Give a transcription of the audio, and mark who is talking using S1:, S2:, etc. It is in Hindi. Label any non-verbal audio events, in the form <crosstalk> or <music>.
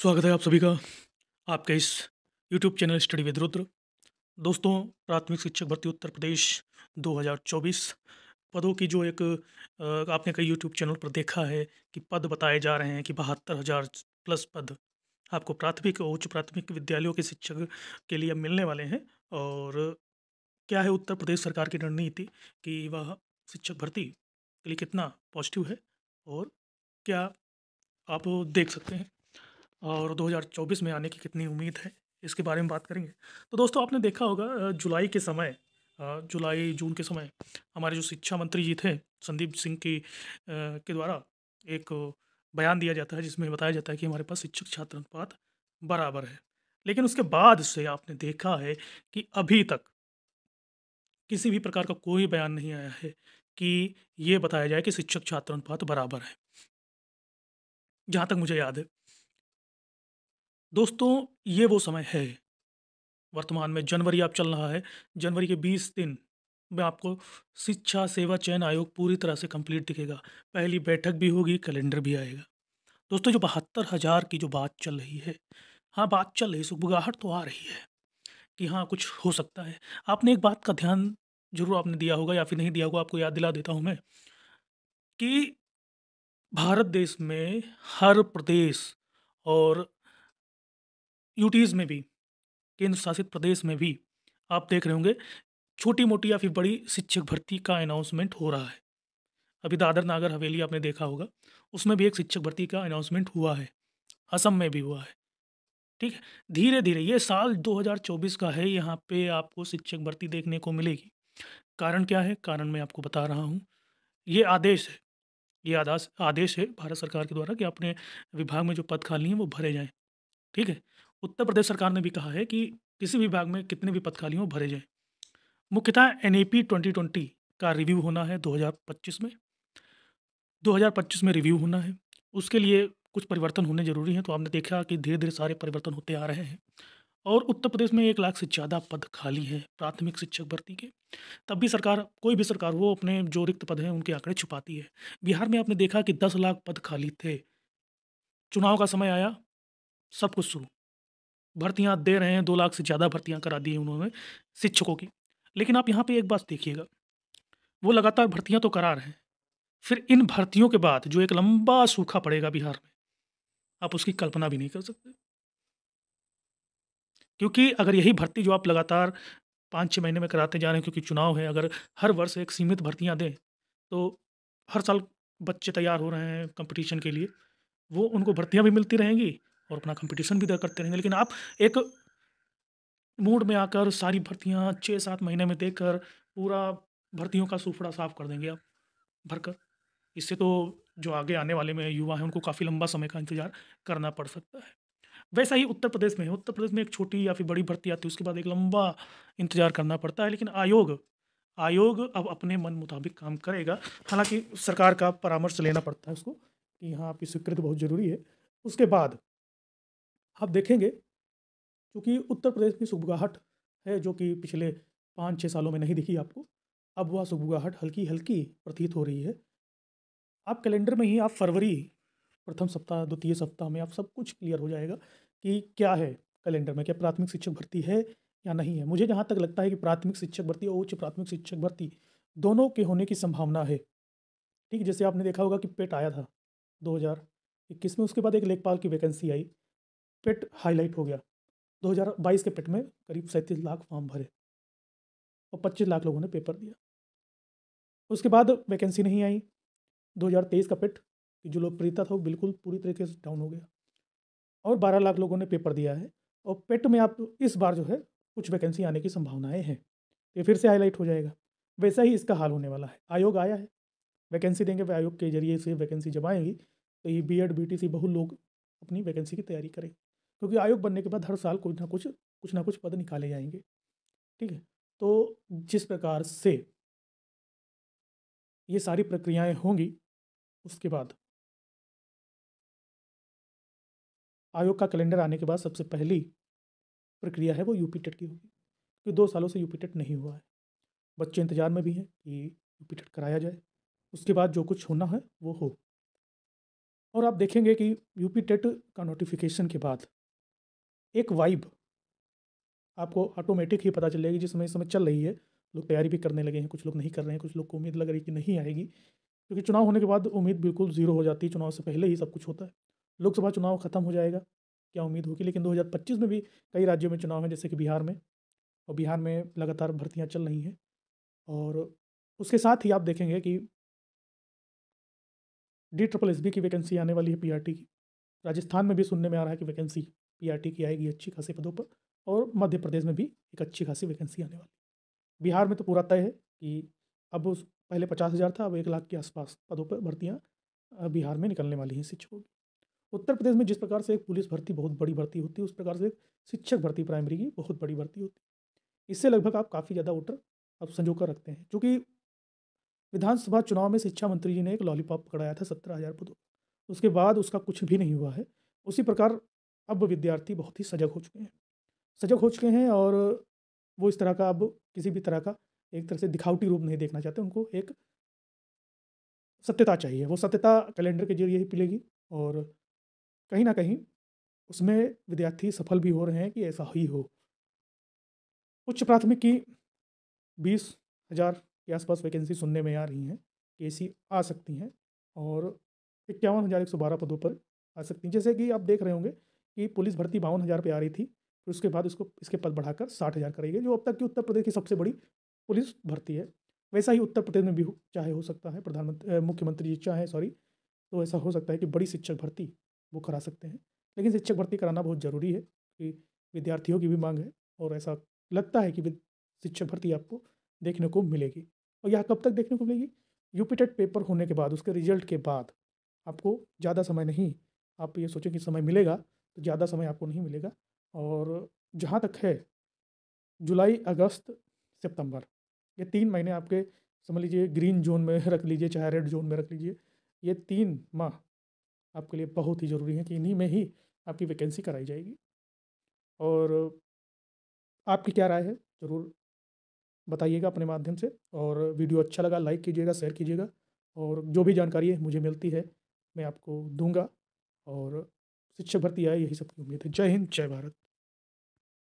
S1: स्वागत है आप सभी का आपके इस YouTube channel study with Rudra दोस्तों प्राथमिक शिक्षक भर्ती उत्तर प्रदेश 2024 पदों की जो एक आपने कई YouTube चैनल पर देखा है कि पद बताए जा रहे हैं कि बहत्तर हज़ार प्लस पद आपको प्राथमिक और उच्च प्राथमिक विद्यालयों के शिक्षक के लिए मिलने वाले हैं और क्या है उत्तर प्रदेश सरकार की रणनीति कि वह शिक्षक भर्ती के लिए कितना पॉजिटिव है और क्या आप देख सकते हैं और 2024 में आने की कितनी उम्मीद है इसके बारे में बात करेंगे तो दोस्तों आपने देखा होगा जुलाई के समय जुलाई जून के समय हमारे जो शिक्षा मंत्री जी थे संदीप सिंह की के द्वारा एक बयान दिया जाता है जिसमें बताया जाता है कि हमारे पास शिक्षक छात्र अनुपात बराबर है लेकिन उसके बाद से आपने देखा है कि अभी तक किसी भी प्रकार का कोई बयान नहीं आया है कि ये बताया जाए कि शिक्षक छात्र अनुपात बराबर है जहाँ तक मुझे याद है दोस्तों ये वो समय है वर्तमान में जनवरी आप चल रहा है जनवरी के बीस दिन में आपको शिक्षा सेवा चयन आयोग पूरी तरह से कंप्लीट दिखेगा पहली बैठक भी होगी कैलेंडर भी आएगा दोस्तों जो बहत्तर हज़ार की जो बात चल रही है हाँ बात चल रही है सुखबुगाहट तो आ रही है कि हाँ कुछ हो सकता है आपने एक बात का ध्यान जरूर आपने दिया होगा या फिर नहीं दिया होगा आपको याद दिला देता हूँ मैं कि भारत देश में हर प्रदेश और यूटीज़ में भी केंद्र शासित प्रदेश में भी आप देख रहे होंगे छोटी मोटी या फिर बड़ी शिक्षक भर्ती का अनाउंसमेंट हो रहा है अभी दादर नागर हवेली आपने देखा होगा उसमें भी एक शिक्षक भर्ती का अनाउंसमेंट हुआ है असम में भी हुआ है ठीक है धीरे धीरे ये साल 2024 का है यहाँ पे आपको शिक्षक भर्ती देखने को मिलेगी कारण क्या है कारण मैं आपको बता रहा हूँ ये आदेश है ये आदेश आदेश है भारत सरकार के द्वारा कि अपने विभाग में जो पद खाली हैं वो भरे जाएँ ठीक है उत्तर प्रदेश सरकार ने भी कहा है कि किसी भी विभाग में कितने भी पद खाली हों भरे जाएं मुख्यतः N A P twenty twenty का रिव्यू होना है 2025 में 2025 में रिव्यू होना है उसके लिए कुछ परिवर्तन होने जरूरी हैं तो आपने देखा कि धीरे धीरे सारे परिवर्तन होते आ रहे हैं और उत्तर प्रदेश में एक लाख से ज़्यादा पद खाली हैं प्राथमिक शिक्षक भर्ती के तब भी सरकार कोई भी सरकार वो अपने जो रिक्त पद हैं उनके आंकड़े छुपाती है बिहार में आपने देखा कि दस लाख पद खाली थे चुनाव का समय आया सब कुछ शुरू भर्तियाँ दे रहे हैं दो लाख से ज़्यादा भर्तियाँ करा दी हैं उन्होंने शिक्षकों की लेकिन आप यहाँ पे एक बात देखिएगा वो लगातार भर्तियाँ तो करा रहे हैं फिर इन भर्तियों के बाद जो एक लंबा सूखा पड़ेगा बिहार में आप उसकी कल्पना भी नहीं कर सकते क्योंकि अगर यही भर्ती जो आप लगातार पाँच छः महीने में कराते जा रहे हैं क्योंकि चुनाव है अगर हर वर्ष एक सीमित भर्तियाँ दें तो हर साल बच्चे तैयार हो रहे हैं कंपटीशन के लिए वो उनको भर्तियाँ भी मिलती रहेंगी और अपना कंपटीशन भी करते रहेंगे लेकिन आप एक मूड में आकर सारी भर्तियाँ छः सात महीने में देख पूरा भर्तियों का सूफड़ा साफ कर देंगे आप भरकर इससे तो जो आगे आने वाले में युवा हैं उनको काफ़ी लंबा समय का इंतजार करना पड़ सकता है वैसा ही उत्तर प्रदेश में है उत्तर प्रदेश में एक छोटी या फिर बड़ी भर्ती आती है उसके बाद एक लंबा इंतजार करना पड़ता है लेकिन आयोग आयोग अब अपने मन मुताबिक काम करेगा हालांकि सरकार का परामर्श लेना पड़ता है उसको कि हाँ आपकी स्वीकृति बहुत ज़रूरी है उसके बाद आप देखेंगे क्योंकि उत्तर प्रदेश में सुबगाहट है जो कि पिछले पाँच छः सालों में नहीं दिखी आपको अब वह सुबगाहट हल्की हल्की प्रतीत हो रही है आप कैलेंडर में ही आप फरवरी प्रथम सप्ताह द्वितीय सप्ताह में आप सब कुछ क्लियर हो जाएगा कि क्या है कैलेंडर में क्या प्राथमिक शिक्षक भर्ती है या नहीं है मुझे जहाँ तक लगता है कि प्राथमिक शिक्षक भर्ती और उच्च प्राथमिक शिक्षक भर्ती दोनों के होने की संभावना है ठीक जैसे आपने देखा होगा कि पेट आया था दो में उसके बाद एक लेखपाल की वैकेंसी आई पेट हाईलाइट हो गया 2022 के पेट में करीब सैंतीस लाख फॉर्म भरे और 25 लाख लोगों ने पेपर दिया उसके बाद वैकेंसी नहीं आई 2023 का पेट जो लोकप्रियता था वो बिल्कुल पूरी तरीके से डाउन हो गया और 12 लाख लोगों ने पेपर दिया है और पेट में आप इस बार जो है कुछ वैकेंसी आने की संभावनाएँ हैं तो ये फिर से हाईलाइट हो जाएगा वैसा ही इसका हाल होने वाला है आयोग आया है वैकेंसी देंगे वे आयोग के जरिए से वैकेंसी जब आएंगी तो ये बी एड बी बहुत लोग अपनी वैकेंसी की तैयारी करेंगे क्योंकि आयोग बनने के बाद हर साल कुछ ना कुछ कुछ ना कुछ पद निकाले जाएंगे ठीक है तो जिस प्रकार से ये सारी प्रक्रियाएं होंगी उसके बाद आयोग का कैलेंडर आने के बाद सबसे पहली प्रक्रिया है वो यूपी टेट की होगी क्योंकि दो सालों से यूपी टेट नहीं हुआ है बच्चे इंतजार में भी हैं कि यूपी टेट कराया जाए उसके बाद जो कुछ होना है वो हो और आप देखेंगे कि यूपी टेट का नोटिफिकेशन के बाद एक वाइब आपको ऑटोमेटिक ही पता चलेगी जिसमें इस समय चल रही है लोग तैयारी भी करने लगे हैं कुछ लोग नहीं कर रहे हैं कुछ लोग को उम्मीद लग रही है कि नहीं आएगी क्योंकि चुनाव होने के बाद उम्मीद बिल्कुल ज़ीरो हो जाती है चुनाव से पहले ही सब कुछ होता है लोकसभा चुनाव खत्म हो जाएगा क्या उम्मीद होगी लेकिन 2025 में भी कई राज्यों में चुनाव हैं जैसे कि बिहार में और बिहार में लगातार भर्तियाँ चल रही हैं और उसके साथ ही आप देखेंगे कि डी ट्रिपल एस की वैकेंसी आने वाली है पीआरटी की राजस्थान में भी सुनने में आ रहा है कि वैकेंसी पीआरटी e की आएगी अच्छी खासी पदों पर और मध्य प्रदेश में भी एक अच्छी खासी वैकेंसी आने वाली बिहार में तो पूरा तय है कि अब पहले पचास हज़ार था अब एक लाख के आसपास पदों पर भर्तियाँ बिहार में निकलने वाली हैं शिक्षकों की उत्तर प्रदेश में जिस प्रकार से एक पुलिस भर्ती बहुत बड़ी भर्ती होती है उस प्रकार से शिक्षक भर्ती प्राइमरी की बहुत बड़ी भर्ती होती है इससे लगभग आप काफ़ी ज़्यादा वोटर अब संजो कर रखते हैं क्योंकि विधानसभा चुनाव में शिक्षा मंत्री जी ने एक लॉलीपॉप पकड़ाया था सत्रह हज़ार पदों उसके बाद उसका कुछ भी नहीं हुआ है उसी प्रकार अब विद्यार्थी बहुत ही सजग हो चुके हैं सजग हो चुके हैं और वो इस तरह का अब किसी भी तरह का एक तरह से दिखावटी रूप नहीं देखना चाहते उनको एक सत्यता चाहिए वो सत्यता कैलेंडर के जरिए ही पिलेगी और कहीं ना कहीं उसमें विद्यार्थी सफल भी हो रहे हैं कि ऐसा ही हो उच्च प्राथमिक की बीस हज़ार के आसपास वैकेंसी सुनने में आ रही हैं के आ सकती हैं और इक्यावन हज़ार एक सौ बारह पदों पर आ सकती हैं जैसे कि आप देख रहे होंगे कि पुलिस भर्ती बावन हज़ार आ रही थी फिर उसके बाद उसको इसके पद बढ़ाकर साठ हज़ार करेगी जो अब तक की उत्तर प्रदेश की सबसे बड़ी पुलिस भर्ती है वैसा ही उत्तर प्रदेश में भी चाहे हो सकता है प्रधानमंत्री मुख्यमंत्री जी चाहे सॉरी तो ऐसा हो सकता है कि बड़ी शिक्षक भर्ती वो करा सकते हैं लेकिन शिक्षक भर्ती कराना बहुत ज़रूरी है कि विद्यार्थियों की भी मांग है और ऐसा लगता है कि शिक्षक भर्ती आपको देखने को मिलेगी और यह कब तक देखने को मिलेगी यूपीटेट पेपर होने के बाद उसके रिजल्ट के बाद आपको ज़्यादा समय नहीं आप ये सोचें कि समय मिलेगा तो ज़्यादा समय आपको नहीं मिलेगा और जहाँ तक है जुलाई अगस्त सितंबर ये तीन महीने आपके समझ लीजिए ग्रीन जोन में <laughs> रख लीजिए चाहे रेड जोन में रख लीजिए ये तीन माह आपके लिए बहुत ही ज़रूरी है कि इन्हीं में ही आपकी वैकेंसी कराई जाएगी और आपकी क्या राय है ज़रूर बताइएगा अपने माध्यम से और वीडियो अच्छा लगा लाइक कीजिएगा शेयर कीजिएगा और जो भी जानकारी है मुझे मिलती है मैं आपको दूंगा और शिक्षा भर्ती आए यही सबकी उम्मीद है जय हिंद जय भारत